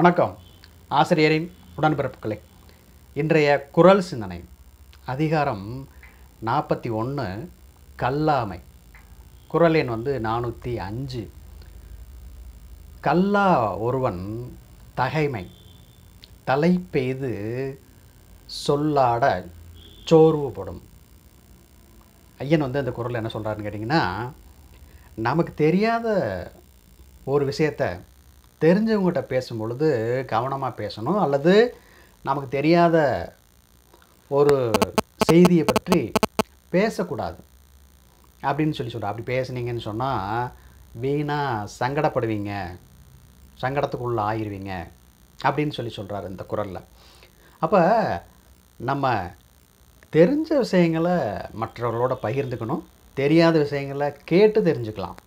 வணக்கம் ஆசிரியரின் உடன்பிறப்புகளே இன்றைய குரல் சிந்தனை அதிகாரம் நாற்பத்தி ஒன்று கல்லாமை குரல் எண் வந்து நானூற்றி அஞ்சு கல்லா ஒருவன் தகைமை தலை பெய்து சொல்லாட சோர்வுபடும் ஐயன் வந்து அந்த குரல் என்ன சொல்கிறாருன்னு கேட்டிங்கன்னா நமக்கு தெரியாத ஒரு விஷயத்தை தெரிஞ்சவங்ககிட்ட பேசும்பொழுது கவனமாக பேசணும் அல்லது நமக்கு தெரியாத ஒரு செய்தியை பற்றி பேசக்கூடாது அப்படின்னு சொல்லி சொல்கிறோம் அப்படி பேசுனீங்கன்னு சொன்னால் வீணாக சங்கடப்படுவீங்க சங்கடத்துக்குள்ளே ஆயிடுவீங்க அப்படின்னு சொல்லி சொல்கிறாரு இந்த குரலில் அப்போ நம்ம தெரிஞ்ச விஷயங்களை மற்றவர்களோட பகிர்ந்துக்கணும் தெரியாத விஷயங்களை கேட்டு தெரிஞ்சுக்கலாம்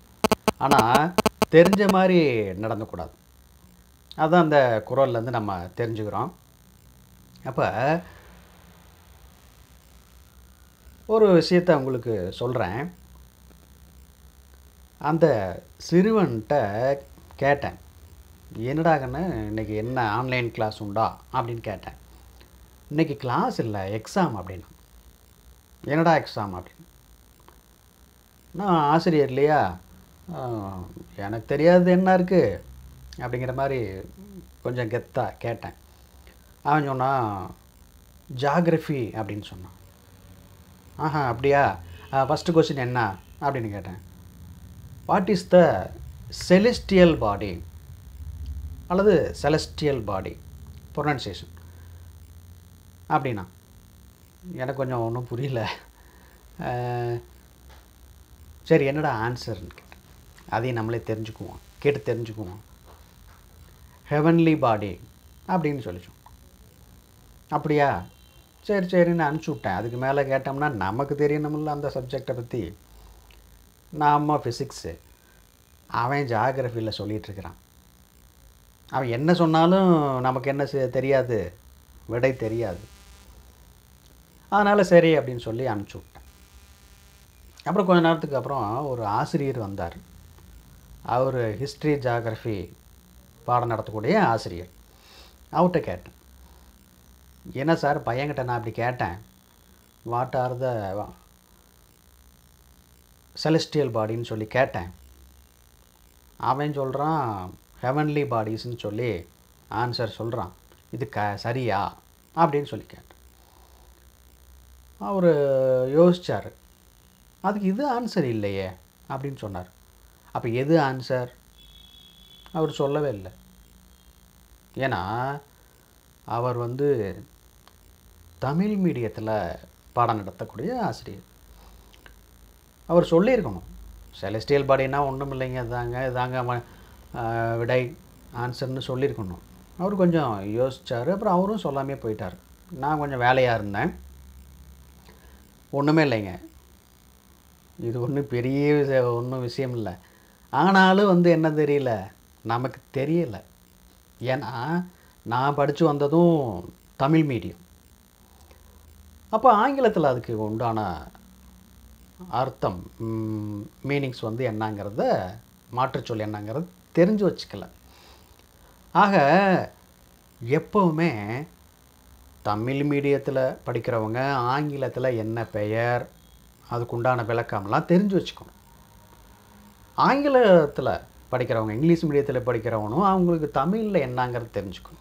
ஆனால் தெரிஞ்ச மாதிரி நடந்துக்கூடாது அதுதான் அந்த குரல்லேருந்து நம்ம தெரிஞ்சுக்கிறோம் அப்போ ஒரு விஷயத்தை உங்களுக்கு சொல்கிறேன் அந்த சிறுவன்கிட்ட கேட்டேன் என்னடாகன்னு இன்றைக்கி என்ன ஆன்லைன் கிளாஸ் உண்டா அப்படின்னு கேட்டேன் இன்றைக்கி கிளாஸ் இல்லை எக்ஸாம் அப்படின்னா என்னடா எக்ஸாம் அப்படின்னு நான் ஆசிரியர் இல்லையா எனக்கு தெரியாது என்ன இருக்குது அப்படிங்கிற மாதிரி கொஞ்சம் கெத்தாக கேட்டேன் அவன் சொன்னான் ஜாகிரஃபி அப்படின்னு சொன்னான் ஆஹா அப்படியா ஃபஸ்ட்டு கொஸ்டின் என்ன அப்படின்னு கேட்டேன் what is the celestial body அல்லது செலஸ்டியல் பாடி ப்ரொனன்சியேஷன் அப்படின்னா எனக்கு கொஞ்சம் ஒன்றும் புரியல சரி என்னடா ஆன்சர்னு கேட்டேன் அதையும் நம்மளே தெரிஞ்சுக்குவோம் கேட்டு தெரிஞ்சுக்குவோம் ஹெவன்லி பாடி அப்படின்னு சொல்லிச்சோம் அப்படியா சரி சரின்னு அனுப்பிச்சி விட்டேன் அதுக்கு மேலே கேட்டோம்னா நமக்கு தெரியணும்ல அந்த சப்ஜெக்டை பற்றி நாம் ஃபிசிக்ஸு அவன் ஜாகிரஃபியில் சொல்லிகிட்ருக்கிறான் அவன் என்ன சொன்னாலும் நமக்கு என்ன தெரியாது விடை தெரியாது அதனால் சரி அப்படின்னு சொல்லி அனுப்பிச்சி விட்டேன் அப்புறம் கொஞ்ச நேரத்துக்கு அப்புறம் ஒரு ஆசிரியர் வந்தார் அவர் ஹிஸ்ட்ரி ஜாகிரஃபி பாடம் நடத்தக்கூடிய ஆசிரியர் அவர்கிட்ட கேட்டேன் என்ன சார் பையன்கிட்ட நான் அப்படி கேட்டேன் வாட் ஆர் த செலஸ்டியல் பாடின்னு சொல்லி கேட்டேன் அவன் சொல்கிறான் ஹெவன்லி பாடிஸ்ன்னு சொல்லி ஆன்சர் சொல்கிறான் இது க சரியா அப்படின்னு சொல்லி கேட்டேன் அவர் யோசித்தார் அதுக்கு இது ஆன்சர் இல்லையே அப்படின்னு சொன்னார் அப்போ எது ஆன்சர் அவர் சொல்லவே இல்லை ஏன்னா அவர் வந்து தமிழ் மீடியத்தில் பாடம் நடத்தக்கூடிய ஆசிரியர் அவர் சொல்லியிருக்கணும் செலஸ்டியல் பாடினா ஒன்றும் இல்லைங்க தாங்க இதாங்க விடை ஆன்சர்னு சொல்லியிருக்கணும் அவர் கொஞ்சம் யோசித்தார் அப்புறம் அவரும் சொல்லாமே போயிட்டார் நான் கொஞ்சம் வேலையாக இருந்தேன் ஒன்றுமே இல்லைங்க இது ஒன்றும் பெரிய ஒன்றும் விஷயம் இல்லை ஆனாலும் வந்து என்ன தெரியல நமக்கு தெரியல ஏன்னா நான் படித்து வந்ததும் தமிழ் மீடியம் அப்போ ஆங்கிலத்தில் அதுக்கு உண்டான அர்த்தம் மீனிங்ஸ் வந்து என்னங்கிறத மாற்றுச்சொல் என்னங்கிறது தெரிஞ்சு வச்சுக்கல ஆக எப்போவுமே தமிழ் மீடியத்தில் படிக்கிறவங்க ஆங்கிலத்தில் என்ன பெயர் அதுக்குண்டான விளக்கம்லாம் தெரிஞ்சு வச்சுக்கணும் ஆங்கிலத்தில் படிக்கிறவங்க இங்கிலீஷ் மீடியத்தில் படிக்கிறவனும் அவங்களுக்கு தமிழில் என்னங்கிறது தெரிஞ்சுக்கணும்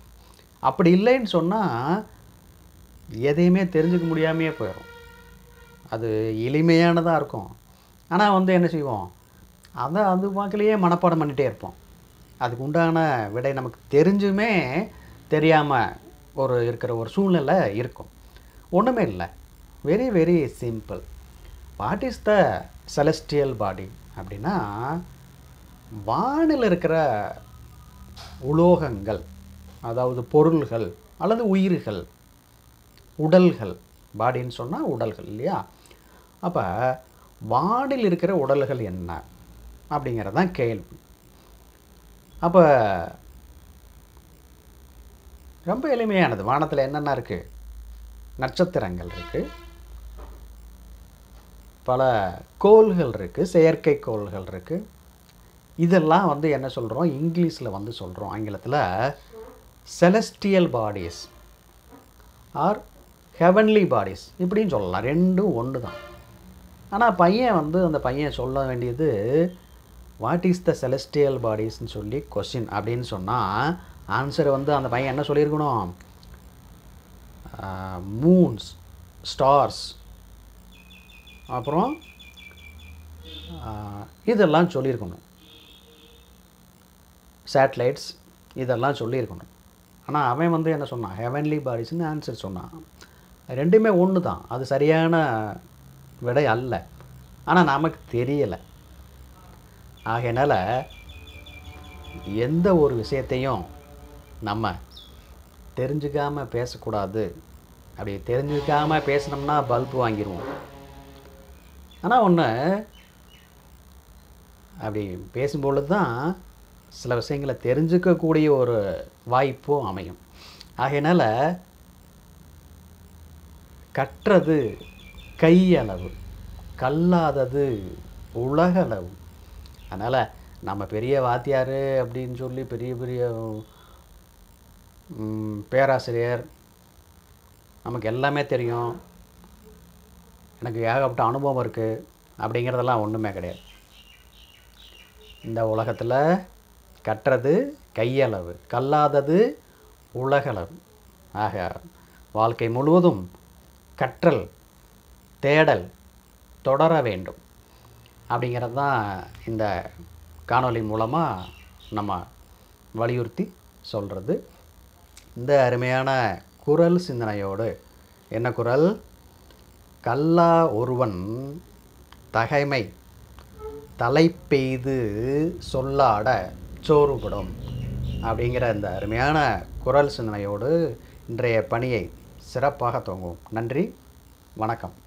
அப்படி இல்லைன்னு சொன்னால் எதையுமே தெரிஞ்சுக்க முடியாமையே போயிடும் அது எளிமையானதாக இருக்கும் ஆனால் வந்து என்ன செய்வோம் அதை அது வாக்கிலேயே மனப்பாடம் பண்ணிகிட்டே இருப்போம் அதுக்கு உண்டான விடை நமக்கு தெரிஞ்சுமே தெரியாமல் ஒரு இருக்கிற ஒரு சூழ்நிலை இருக்கும் ஒன்றுமே இல்லை very very simple what is the celestial body அப்படின்னா வானில் இருக்கிற உலோகங்கள் அதாவது பொருள்கள் அல்லது உயிர்கள் உடல்கள் பாடின்னு சொன்னால் உடல்கள் இல்லையா அப்போ வானில் இருக்கிற உடல்கள் என்ன அப்படிங்கிறது தான் கேள்வி அப்போ ரொம்ப எளிமையானது வானத்தில் என்னென்ன இருக்குது நட்சத்திரங்கள் இருக்குது பல கோள்கள் இருக்குது செயற்கை கோள்கள் இருக்குது இதெல்லாம் வந்து என்ன சொல்கிறோம் இங்கிலீஷில் வந்து சொல்கிறோம் ஆங்கிலத்தில் celestial bodies are heavenly bodies இப்படின்னு சொல்லலாம் ரெண்டும் ஒன்று தான் ஆனால் பையன் வந்து அந்த பையன் சொல்ல வேண்டியது வாட் இஸ் த செலஸ்டியல் பாடிஸ்ன்னு சொல்லி கொஸ்டின் அப்படின்னு சொன்னால் ஆன்சர் வந்து அந்த பையன் என்ன சொல்லியிருக்கணும் மூன்ஸ் ஸ்டார்ஸ் அப்புறம் இதெல்லாம் சொல்லியிருக்கணும் சேட்டலைட்ஸ் இதெல்லாம் சொல்லியிருக்கணும் ஆனால் அவன் வந்து என்ன சொன்னான் ஹெவன்லி பாடிஸ்னு ஆன்சர் சொன்னான் ரெண்டுமே ஒன்று தான் அது சரியான விடை அல்ல ஆனால் நமக்கு தெரியலை ஆகையினால் எந்த ஒரு விஷயத்தையும் நம்ம தெரிஞ்சுக்காமல் பேசக்கூடாது அப்படி தெரிஞ்சுக்காமல் பேசினோம்னா பல்ப் வாங்கிடுவோம் ஆனால் ஒன்று அப்படி பேசும்பொழுது தான் சில விஷயங்களை தெரிஞ்சுக்கக்கூடிய ஒரு வாய்ப்பும் அமையும் ஆகையினால் கற்றது கையளவு கல்லாதது உலகளவு அதனால் நம்ம பெரிய வாத்தியார் அப்படின்னு சொல்லி பெரிய பெரிய பேராசிரியர் நமக்கு எல்லாமே தெரியும் எனக்கு ஏகப்பட்ட அனுபவம் இருக்குது அப்படிங்கிறதெல்லாம் ஒன்றுமே கிடையாது இந்த உலகத்தில் கற்றது கையளவு கல்லாதது உலகளவு ஆக வாழ்க்கை முழுவதும் கற்றல் தேடல் தொடர வேண்டும் அப்படிங்கிறது தான் இந்த காணொலி மூலமாக நம்ம வலியுறுத்தி சொல்கிறது இந்த அருமையான குரல் சிந்தனையோடு என்ன குரல் கல்லா ஒருவன் தகைமை தலைப்பெய்து சொல்லாட குடம் அப்படிங்கிற இந்த அருமையான குரல் சிந்தனையோடு இன்றைய பணியை சிறப்பாக துவங்குவோம் நன்றி வணக்கம்